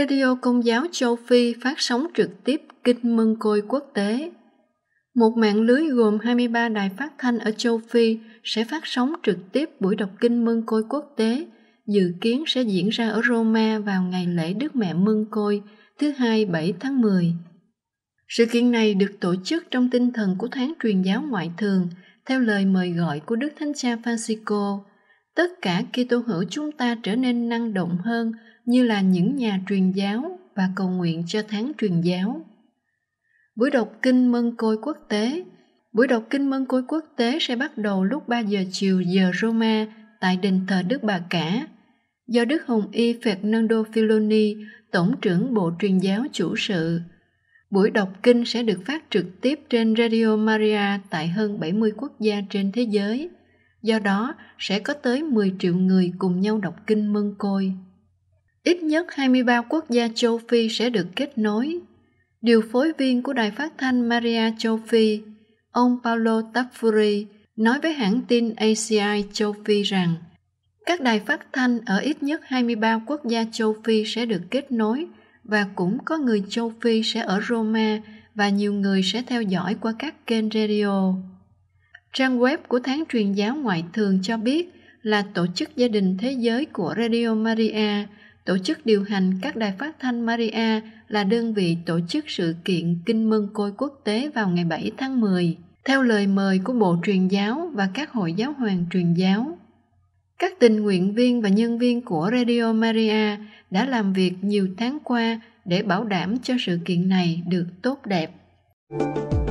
Radio Công giáo Châu Phi phát sóng trực tiếp Kinh Mân Côi quốc tế. Một mạng lưới gồm 23 đài phát thanh ở Châu Phi sẽ phát sóng trực tiếp buổi đọc Kinh Mân Côi quốc tế, dự kiến sẽ diễn ra ở Roma vào ngày lễ Đức Mẹ Mân Côi thứ hai 7 tháng 10. Sự kiện này được tổ chức trong tinh thần của tháng truyền giáo ngoại thường theo lời mời gọi của Đức Thánh Cha Francisco tất cả tu hữu chúng ta trở nên năng động hơn như là những nhà truyền giáo và cầu nguyện cho tháng truyền giáo. Buổi đọc kinh Mân Côi Quốc tế Buổi đọc kinh Mân Côi Quốc tế sẽ bắt đầu lúc 3 giờ chiều giờ Roma tại đền thờ Đức Bà Cả. Do Đức Hồng Y Fernando Filoni, Tổng trưởng Bộ Truyền giáo chủ sự. Buổi đọc kinh sẽ được phát trực tiếp trên Radio Maria tại hơn 70 quốc gia trên thế giới. Do đó, sẽ có tới 10 triệu người cùng nhau đọc kinh Mân Côi. Ít nhất 23 quốc gia châu Phi sẽ được kết nối. Điều phối viên của đài phát thanh Maria châu Phi, ông Paulo Tafuri, nói với hãng tin ACI châu Phi rằng các đài phát thanh ở ít nhất 23 quốc gia châu Phi sẽ được kết nối và cũng có người châu Phi sẽ ở Roma và nhiều người sẽ theo dõi qua các kênh radio. Trang web của Tháng truyền giáo ngoại thường cho biết là Tổ chức Gia đình Thế giới của Radio Maria, tổ chức điều hành các đài phát thanh Maria là đơn vị tổ chức sự kiện Kinh Mừng Côi Quốc tế vào ngày 7 tháng 10, theo lời mời của Bộ Truyền giáo và các hội giáo hoàng truyền giáo. Các tình nguyện viên và nhân viên của Radio Maria đã làm việc nhiều tháng qua để bảo đảm cho sự kiện này được tốt đẹp. Thank